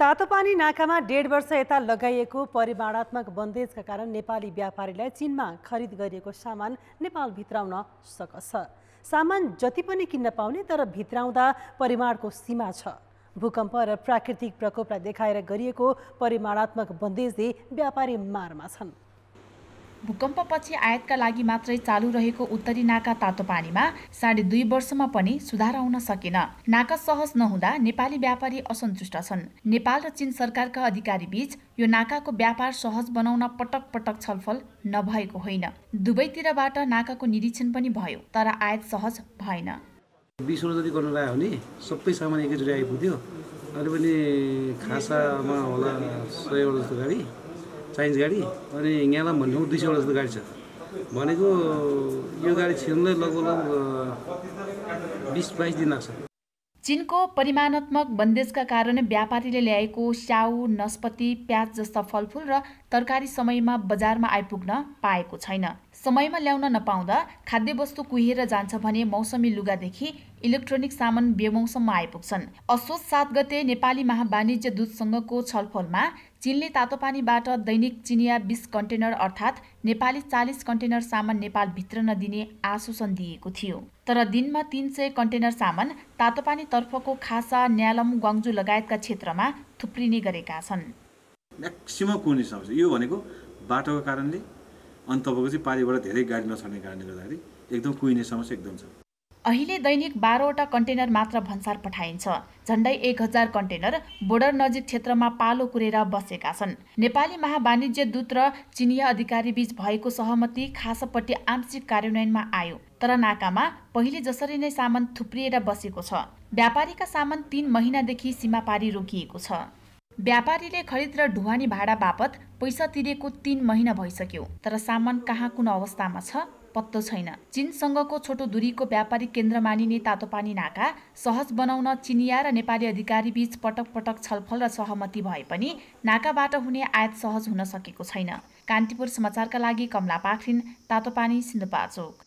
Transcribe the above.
तातोपानी नाकामा डेढ वर्ष यता लगाइएको परिमाणात्मक बन्देजका कारण नेपाली व्यापारीलाई चिनमा खरिद गरिएको सामान नेपाल भित्राउन सकछ सामान जति पनि किन्न पाउने तर भित्राउँदा परिमाणको सीमा छ भूकम्प र प्राकृतिक प्रकोपलाई देखाएर गरिएको परिमाणात्मक बन्देजले व्यापारी मारमा छन् भूकम्पपछि आयातका लागि मात्रै चालु रहेको उत्तरी नाका तातो पानीमा साढे दुई वर्षमा पनि सुधार आउन सकेन नाका सहज नहुँदा नेपाली व्यापारी असन्तुष्ट छन् नेपाल र चीन सरकारका अधिकारी बीच यो नाकाको व्यापार सहज बनाउन पटक पटक छलफल नभएको होइन दुवैतिरबाट नाकाको निरीक्षण पनि भयो तर आयात सहज भएन जति गर्नु सबै सामान एकैचोटि आइपुग्यो अहिले पनि खासामा होला सयवटा जस्तो गाडी चाइनिज गाडी अनि यहाँलाई भन्ने दुई सयवटा जस्तो गाडी छ भनेको यो गाडी छिर्नु लगभग लगभग बिस बाइस दिन लाग्छ चीनको परिमाणात्मक बन्देजका कारण व्यापारीले ल्याएको स्याउ नस्पति प्याज जस्ता फलफुल र तरकारी समयमा बजारमा आइपुग्न पाएको छैन समयमा ल्याउन नपाउँदा खाद्यवस्तु कुहिएर जान्छ भने मौसमी लुगादेखि इलेक्ट्रोनिक सामान बेमौसममा आइपुग्छन् असोज सात गते नेपाली महावाणिज्य दूतसँगको छलफलमा चीनले तातोपानीबाट दैनिक चिनिया बिस कन्टेनर अर्थात् नेपाली चालिस कन्टेनर सामान नेपाल भित्र नदिने आश्वासन दिएको थियो तर दिनमा तिन सय कन्टेनर सामान तातोपानीतर्फको खासा न्यालम ग्वाङजु लगायतका क्षेत्रमा थुप्रिने गरेका छन् म्याक्सिमम कुन समस्या यो भनेको बाटोको कारणले अनि तपाईँको चाहिँ पारिबाट धेरै गाडी नछर्ने कारणले गर्दाखेरि एकदम कुहिने समस्या एकदम छ अहिले दैनिक बाह्रवटा कन्टेनर मात्र भन्सार पठाइन्छ झन्डै एक हजार कन्टेनर बोर्डर नजिक क्षेत्रमा पालो कुरेर बसेका छन् नेपाली महावाणिज्य दूत र चिनिया अधिकारी बीच भएको सहमति खासपट्टि आंशिक कार्यान्वयनमा आयो तर नाकामा पहिले जसरी नै सामान थुप्रिएर बसेको छ व्यापारीका सामान तीन महिनादेखि सीमापारी रोकिएको छ व्यापारीले खरिद र ढुवानी भाडा बापत पैसा तिरेको तीन महिना भइसक्यो तर सामान कहाँ कुन अवस्थामा छ पत्तो छैन चिनसँगको छोटो दूरीको व्यापारिक केन्द्र मानिने तातोपानी नाका सहज बनाउन चिनिया र नेपाली अधिकारी बीच पटक पटक छलफल र सहमति भए पनि नाकाबाट हुने आयात सहज हुन सकेको छैन कान्तिपुर समाचारका लागि कमला पाखरिन तातोपानी सिन्धुपाचोक